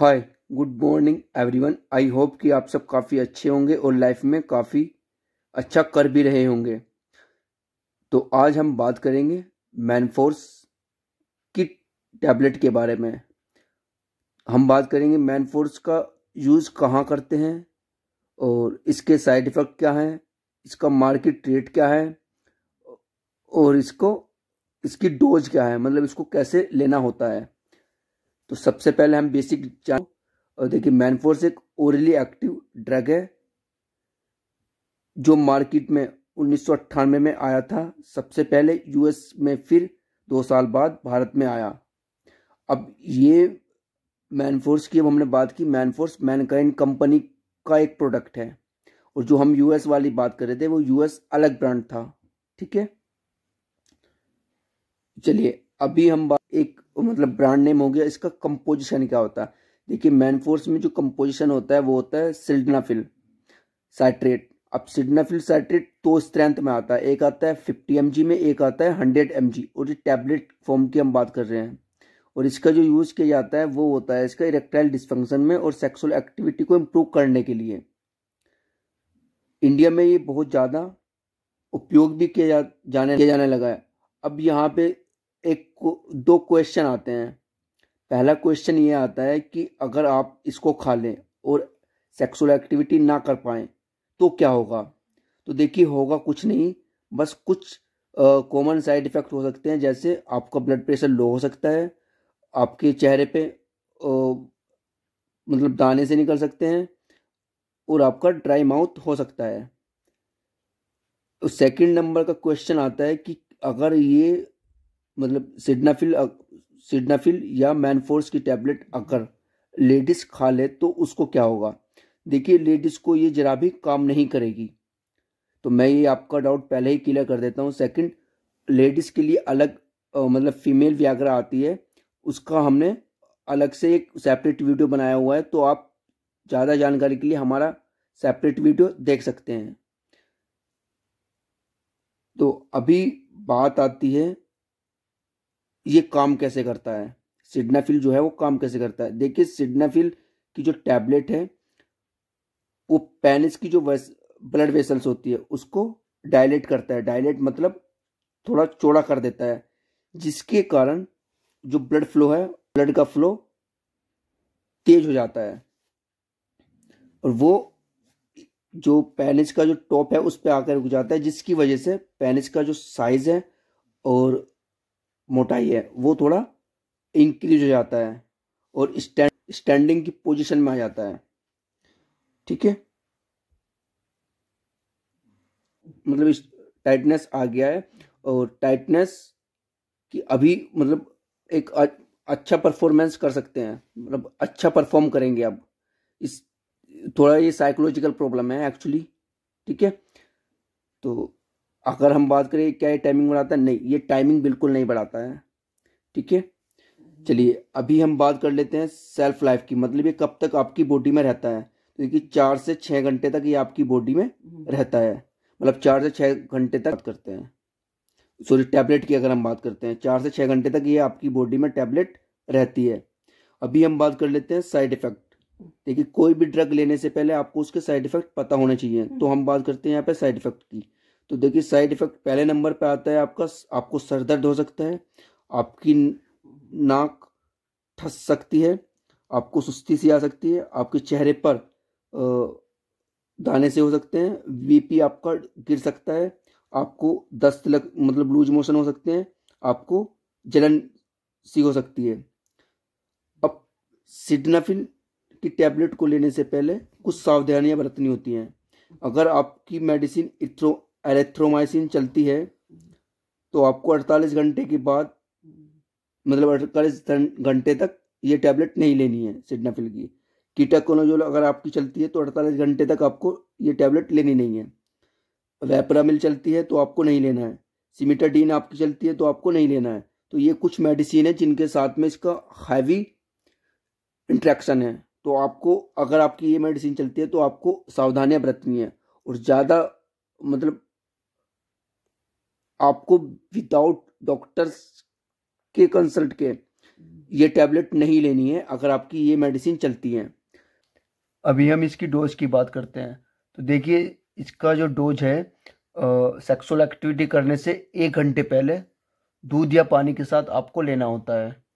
Hi good morning everyone I hope कि आप सब काफ़ी अच्छे होंगे और लाइफ में काफ़ी अच्छा कर भी रहे होंगे तो आज हम बात करेंगे मैनफोर्स की टैबलेट के बारे में हम बात करेंगे मैनफोर्स का यूज़ कहाँ करते हैं और इसके साइड इफ़ेक्ट क्या हैं इसका मार्केट रेट क्या है और इसको इसकी डोज क्या है मतलब इसको कैसे लेना होता है तो सबसे पहले हम बेसिक जान और देखिए मैनफोर्स एक ओरली एक्टिव ड्रग है जो मार्केट में उन्नीस में आया था सबसे पहले यूएस में फिर दो साल बाद भारत में आया अब ये मैनफोर्स की अब हमने बात की मैनफोर्स मैनकाइन कंपनी का एक प्रोडक्ट है और जो हम यूएस वाली बात कर रहे थे वो यूएस अलग ब्रांड था ठीक है चलिए अभी हम बात एक मतलब ब्रांड नेम हो गया इसका कंपोजिशन क्या होता है देखिए मैनफोर्स में जो कंपोजिशन होता है वो होता है सिल्डनाफिल साइट्रेट अब सिडनाफिल साइट्रेट दो तो स्ट्रेंथ में आता है एक आता है फिफ्टी एम में एक आता है हंड्रेड एम और ये टैबलेट फॉर्म की हम बात कर रहे हैं और इसका जो यूज़ किया जाता है वो होता है इसका इरेक्टाइल डिस्फंक्शन में और सेक्सुअल एक्टिविटी को इम्प्रूव करने के लिए इंडिया में ये बहुत ज़्यादा उपयोग भी किया जा, जाने किया जाने लगा है अब यहाँ पे एक दो क्वेश्चन आते हैं पहला क्वेश्चन ये आता है कि अगर आप इसको खा लें और सेक्सुअल एक्टिविटी ना कर पाएँ तो क्या होगा तो देखिए होगा कुछ नहीं बस कुछ कॉमन साइड इफ़ेक्ट हो सकते हैं जैसे आपका ब्लड प्रेशर लो हो सकता है आपके चेहरे पे आ, मतलब दाने से निकल सकते हैं और आपका ड्राई माउथ हो सकता है सेकंड तो नंबर का क्वेश्चन आता है कि अगर ये मतलब सिडनाफिल सिडनाफिल या मैनफोर्स की टैबलेट अगर लेडीज खा ले तो उसको क्या होगा देखिए लेडीज को ये जरा भी काम नहीं करेगी तो मैं ये आपका डाउट पहले ही क्लियर कर देता हूँ सेकंड लेडीज़ के लिए अलग आ, मतलब फीमेल व्याग्रा आती है उसका हमने अलग से एक सेपरेट वीडियो बनाया हुआ है तो आप ज़्यादा जानकारी के लिए हमारा सेपरेट वीडियो देख सकते हैं तो अभी बात आती है ये काम कैसे करता है सिडनाफिल जो है वो काम कैसे करता है देखिए सिडनाफिल की जो टैबलेट है वो पेनिस की जो ब्लड वेसल्स होती है उसको डायलेट करता है डायलेट मतलब थोड़ा चौड़ा कर देता है जिसके कारण जो ब्लड फ्लो है ब्लड का फ्लो तेज हो जाता है और वो जो पेनिस का जो टॉप है उस पर आकर रुक जाता है जिसकी वजह से पेनिस का जो साइज है और मोटाई है वो थोड़ा इंक्रीज हो जाता है और स्टैंड स्टैंडिंग की पोजीशन में आ जाता है ठीक है मतलब टाइटनेस आ गया है और टाइटनेस की अभी मतलब एक अच्छा परफॉर्मेंस कर सकते हैं मतलब अच्छा परफॉर्म करेंगे अब इस थोड़ा ये साइकोलॉजिकल प्रॉब्लम है एक्चुअली ठीक है तो अगर हम बात करें क्या ये टाइमिंग बढ़ाता है नहीं ये टाइमिंग बिल्कुल नहीं बढ़ाता है ठीक है चलिए अभी हम बात कर लेते हैं सेल्फ लाइफ की मतलब ये कब तक आपकी बॉडी में रहता है तो क्योंकि चार से छः घंटे तक ये आपकी बॉडी में हम्म। रहता है मतलब चार से छः घंटे तक बात करते हैं सॉरी टैबलेट की अगर हम बात करते हैं चार से छः घंटे तक ये आपकी बॉडी में टैबलेट रहती है अभी हम बात कर लेते हैं साइड इफेक्ट देखिए कोई भी ड्रग लेने से पहले आपको उसके साइड इफेक्ट पता होने चाहिए हम्म। तो हम बात करते हैं यहाँ पे साइड इफेक्ट की तो देखिए साइड इफेक्ट पहले नंबर पे आता है आपका आपको सर दर्द हो सकता है आपकी नाक ठस सकती है आपको सुस्ती सी आ सकती है आपके चेहरे पर दाने से हो सकते हैं वीपी आपका गिर सकता है आपको दस्त लग मतलब लूज मोशन हो सकते हैं आपको जलन सी हो सकती है अब सिडनाफिल की टैबलेट को लेने से पहले कुछ सावधानियां बरतनी होती हैं अगर आपकी मेडिसिन इथ्रो एलेथ्रोमाइसिन चलती है तो आपको अड़तालीस घंटे के बाद मतलब अड़तालीस घंटे तक ये टैबलेट नहीं लेनी है सिडनाफिल की कीटाकोनोजोल अगर आपकी चलती है तो अड़तालीस घंटे तक आपको ये टैबलेट लेनी नहीं है वेपरामिल चलती है तो आपको नहीं लेना है सिमिटाडीन आपकी चलती है तो आपको नहीं लेना है तो ये कुछ मेडिसिन है जिनके साथ में इसका हैवी इंट्रैक्शन है तो आपको अगर आपकी ये मेडिसिन चलती है तो आपको सावधानियाँ बरतनी है और ज़्यादा मतलब आपको विदाउट डॉक्टर्स के कंसल्ट के ये टैबलेट नहीं लेनी है अगर आपकी ये मेडिसिन चलती है अभी हम इसकी डोज की बात करते हैं तो देखिए इसका जो डोज है सेक्सुअल एक्टिविटी करने से एक घंटे पहले दूध या पानी के साथ आपको लेना होता है